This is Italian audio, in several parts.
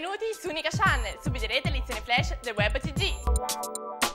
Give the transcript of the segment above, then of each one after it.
Benvenuti su Unica Channel, subiderete lezioni flash del web TG.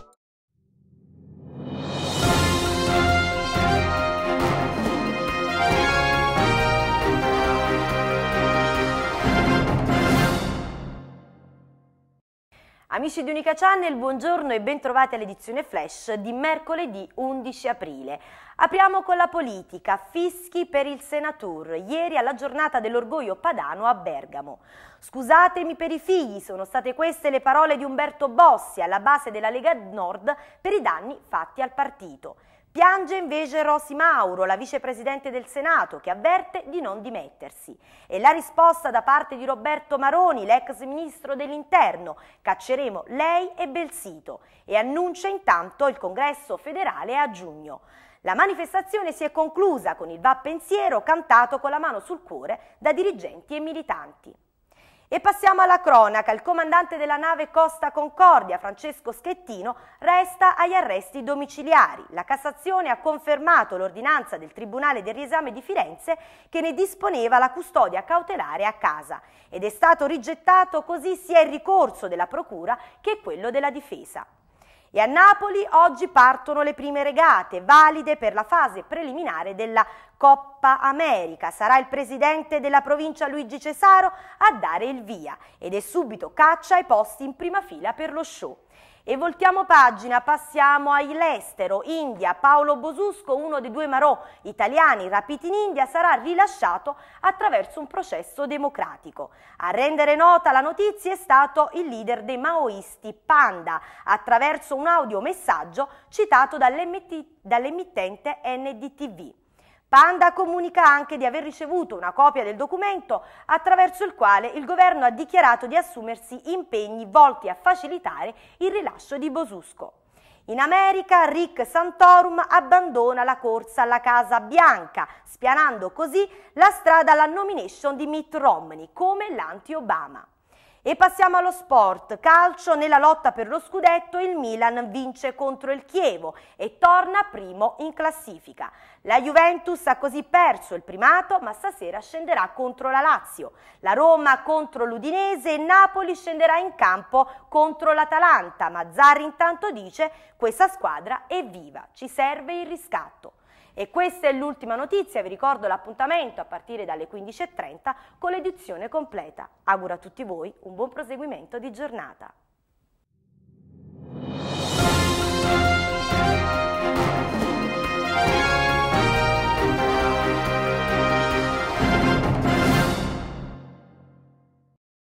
Amici di Unica Channel, buongiorno e bentrovati all'edizione Flash di mercoledì 11 aprile. Apriamo con la politica, fischi per il Senatur, ieri alla giornata dell'orgoglio padano a Bergamo. Scusatemi per i figli, sono state queste le parole di Umberto Bossi alla base della Lega Nord per i danni fatti al partito. Piange invece Rosi Mauro, la vicepresidente del Senato, che avverte di non dimettersi. E la risposta da parte di Roberto Maroni, l'ex ministro dell'Interno, cacceremo lei e Belsito. E annuncia intanto il congresso federale a giugno. La manifestazione si è conclusa con il va pensiero cantato con la mano sul cuore da dirigenti e militanti. E passiamo alla cronaca. Il comandante della nave Costa Concordia, Francesco Schettino, resta agli arresti domiciliari. La Cassazione ha confermato l'ordinanza del Tribunale del Riesame di Firenze che ne disponeva la custodia cautelare a casa ed è stato rigettato così sia il ricorso della Procura che quello della Difesa. E a Napoli oggi partono le prime regate, valide per la fase preliminare della Coppa America. Sarà il presidente della provincia Luigi Cesaro a dare il via ed è subito caccia ai posti in prima fila per lo show. E voltiamo pagina, passiamo all'estero. India, Paolo Bosusco, uno dei due marò italiani rapiti in India, sarà rilasciato attraverso un processo democratico. A rendere nota la notizia è stato il leader dei maoisti, Panda, attraverso un audiomessaggio citato dall'emittente NDTV. Panda comunica anche di aver ricevuto una copia del documento attraverso il quale il governo ha dichiarato di assumersi impegni volti a facilitare il rilascio di Bosusco. In America Rick Santorum abbandona la corsa alla Casa Bianca, spianando così la strada alla nomination di Mitt Romney come l'anti-Obama. E passiamo allo sport. Calcio nella lotta per lo scudetto, il Milan vince contro il Chievo e torna primo in classifica. La Juventus ha così perso il primato, ma stasera scenderà contro la Lazio. La Roma contro l'Udinese e Napoli scenderà in campo contro l'Atalanta, ma Zarri intanto dice questa squadra è viva, ci serve il riscatto. E questa è l'ultima notizia, vi ricordo l'appuntamento a partire dalle 15.30 con l'edizione completa. Auguro a tutti voi un buon proseguimento di giornata.